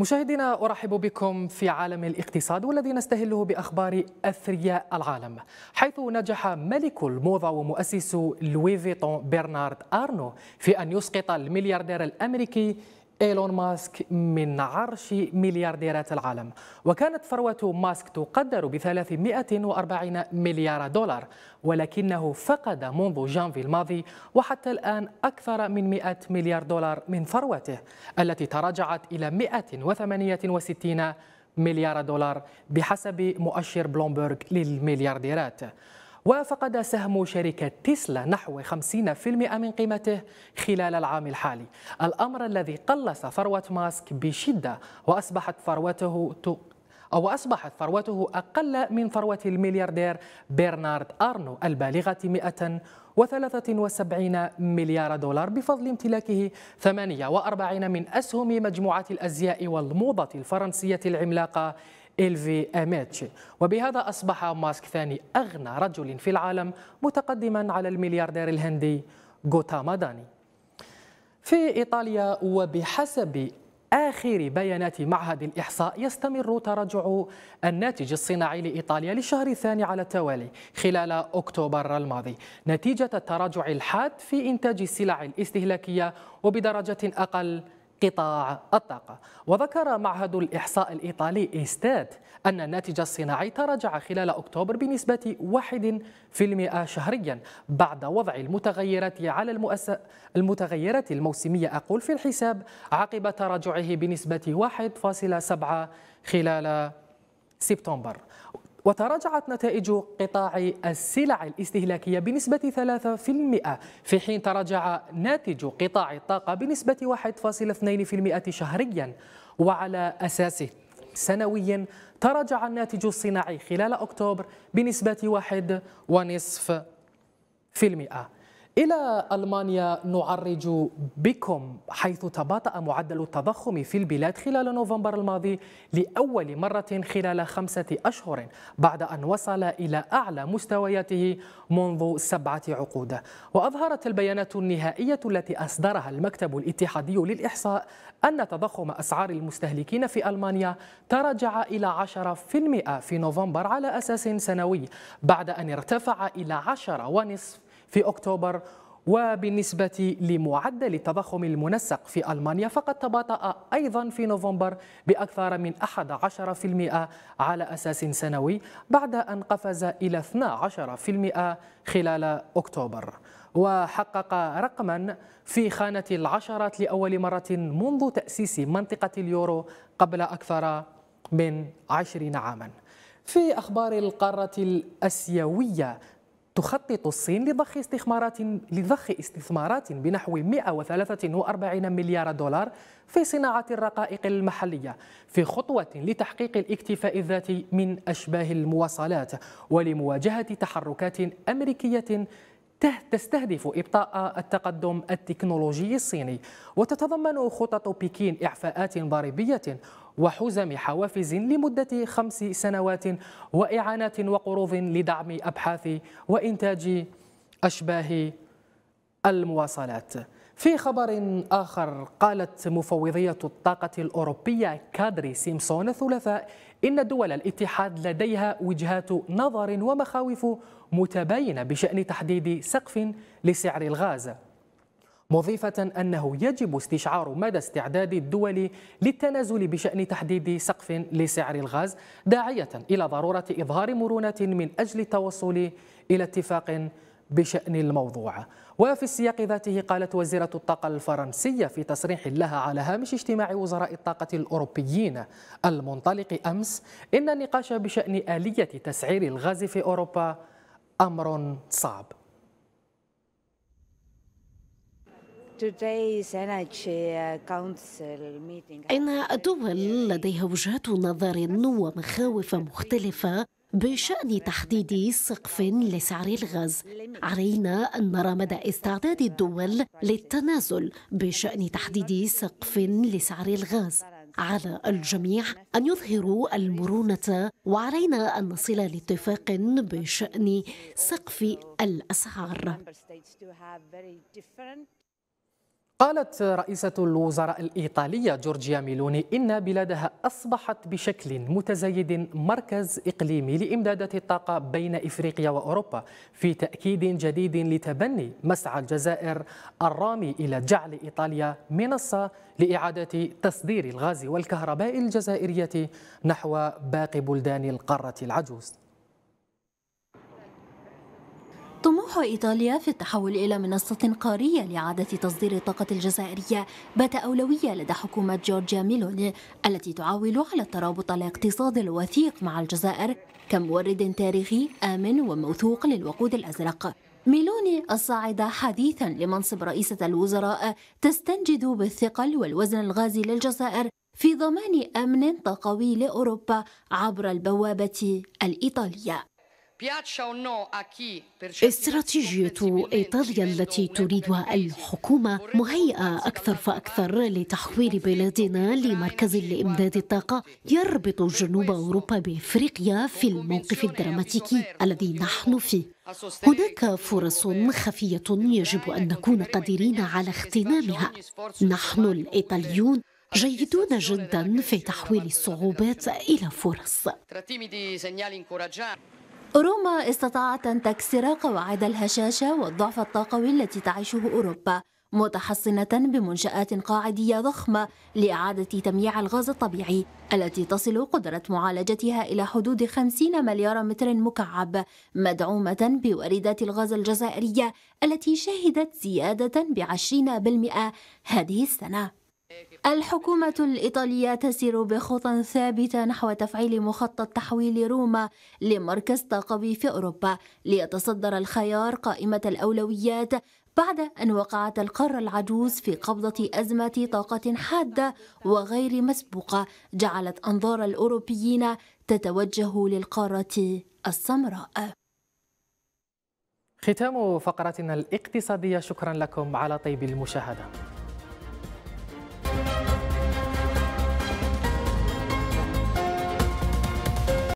مشاهدينا ارحب بكم في عالم الاقتصاد والذي نستهله باخبار اثرياء العالم حيث نجح ملك الموضه ومؤسس لوي فيتون برنارد ارنو في ان يسقط الملياردير الامريكي إيلون ماسك من عرش مليارديرات العالم وكانت ثروة ماسك تقدر ب 340 مليار دولار ولكنه فقد منذ جانفي الماضي وحتى الآن أكثر من 100 مليار دولار من ثروته التي تراجعت إلى 168 مليار دولار بحسب مؤشر بلومبرغ للمليارديرات وفقد سهم شركة تسلا نحو 50% من قيمته خلال العام الحالي الأمر الذي قلص ثروة ماسك بشدة وأصبحت ثروته أو أصبحت ثروته أقل من ثروة الملياردير برنارد أرنو البالغة 173 مليار دولار بفضل امتلاكه 48 من أسهم مجموعة الأزياء والموضة الفرنسية العملاقة إلفي أميتشي وبهذا أصبح ماسك ثاني أغنى رجل في العالم متقدما على الملياردير الهندي غوتاما داني في إيطاليا وبحسب آخر بيانات معهد الإحصاء يستمر تراجع الناتج الصناعي لإيطاليا للشهر الثاني على التوالي خلال أكتوبر الماضي نتيجة التراجع الحاد في إنتاج السلع الاستهلاكية وبدرجة أقل قطاع الطاقة وذكر معهد الإحصاء الإيطالي إيستاد أن الناتج الصناعي تراجع خلال أكتوبر بنسبة 1% شهريا بعد وضع المتغيرات على المؤس... المتغيرات الموسمية أقول في الحساب عقب تراجعه بنسبة 1.7 خلال سبتمبر وتراجعت نتائج قطاع السلع الاستهلاكية بنسبة 3% في حين تراجع ناتج قطاع الطاقة بنسبة 1.2% شهريا وعلى أساسه سنويا تراجع الناتج الصناعي خلال أكتوبر بنسبة 1.5% إلى ألمانيا نعرج بكم حيث تباطأ معدل التضخم في البلاد خلال نوفمبر الماضي لأول مرة خلال خمسة أشهر بعد أن وصل إلى أعلى مستوياته منذ سبعة عقود وأظهرت البيانات النهائية التي أصدرها المكتب الاتحادي للإحصاء أن تضخم أسعار المستهلكين في ألمانيا تراجع إلى 10% في نوفمبر على أساس سنوي بعد أن ارتفع إلى 10.5 في أكتوبر وبالنسبة لمعدل التضخم المنسق في ألمانيا فقد تباطأ أيضا في نوفمبر بأكثر من 11% على أساس سنوي بعد أن قفز إلى 12% خلال أكتوبر وحقق رقما في خانة العشرات لأول مرة منذ تأسيس منطقة اليورو قبل أكثر من 20 عاما في أخبار القارة الأسيوية تخطط الصين لضخ استثمارات لضخ استثمارات بنحو 143 مليار دولار في صناعة الرقائق المحلية في خطوة لتحقيق الاكتفاء الذاتي من أشباه المواصلات ولمواجهة تحركات أمريكية تستهدف إبطاء التقدم التكنولوجي الصيني وتتضمن خطط بكين إعفاءات ضريبية وحزم حوافز لمدة خمس سنوات وإعانات وقروض لدعم أبحاث وإنتاج أشباه المواصلات في خبر آخر قالت مفوضية الطاقة الأوروبية كادري سيمسون الثلاثاء إن دول الاتحاد لديها وجهات نظر ومخاوف متباينة بشأن تحديد سقف لسعر الغاز مضيفة أنه يجب استشعار مدى استعداد الدول للتنازل بشأن تحديد سقف لسعر الغاز داعية إلى ضرورة إظهار مرونة من أجل التوصل إلى اتفاق بشأن الموضوع وفي السياق ذاته قالت وزيرة الطاقة الفرنسية في تصريح لها على هامش اجتماع وزراء الطاقة الأوروبيين المنطلق أمس إن النقاش بشأن آلية تسعير الغاز في أوروبا أمر صعب إن الدول لديها وجهات نظر ومخاوف مختلفة بشأن تحديد سقف لسعر الغاز علينا أن نرى مدى استعداد الدول للتنازل بشأن تحديد سقف لسعر الغاز على الجميع أن يظهروا المرونة وعلينا أن نصل لاتفاق بشأن سقف الأسعار قالت رئيسة الوزراء الإيطالية جورجيا ميلوني إن بلادها أصبحت بشكل متزايد مركز إقليمي لإمدادات الطاقة بين إفريقيا وأوروبا في تأكيد جديد لتبني مسعى الجزائر الرامي إلى جعل إيطاليا منصة لإعادة تصدير الغاز والكهرباء الجزائرية نحو باقي بلدان القارة العجوز طموح إيطاليا في التحول إلى منصة قارية لإعادة تصدير الطاقة الجزائرية بات أولوية لدى حكومة جورجيا ميلوني التي تعول على الترابط الاقتصادي الوثيق مع الجزائر كمورد تاريخي آمن وموثوق للوقود الأزرق ميلوني الصاعدة حديثا لمنصب رئيسة الوزراء تستنجد بالثقل والوزن الغازي للجزائر في ضمان أمن طاقوي لأوروبا عبر البوابة الإيطالية استراتيجية إيطاليا التي تريدها الحكومة مهيئة أكثر فأكثر لتحويل بلادنا لمركز لإمداد الطاقة يربط جنوب أوروبا بإفريقيا في الموقف الدراماتيكي الذي نحن فيه هناك فرص خفية يجب أن نكون قادرين على اغتنامها نحن الإيطاليون جيدون جدا في تحويل الصعوبات إلى فرص روما استطاعت أن تكسر قواعد الهشاشة والضعف الطاقوي التي تعيشه أوروبا متحصنة بمنشآت قاعدية ضخمة لإعادة تمييع الغاز الطبيعي التي تصل قدرة معالجتها إلى حدود 50 مليار متر مكعب مدعومة بواردات الغاز الجزائرية التي شهدت زيادة بعشرين بالمئة هذه السنة الحكومة الإيطالية تسير بخطى ثابتة نحو تفعيل مخطط تحويل روما لمركز طاقوي في أوروبا ليتصدر الخيار قائمة الأولويات بعد أن وقعت القارة العجوز في قبضة أزمة طاقة حادة وغير مسبوقة جعلت أنظار الأوروبيين تتوجه للقارة السمراء ختام فقرتنا الاقتصادية شكرا لكم على طيب المشاهدة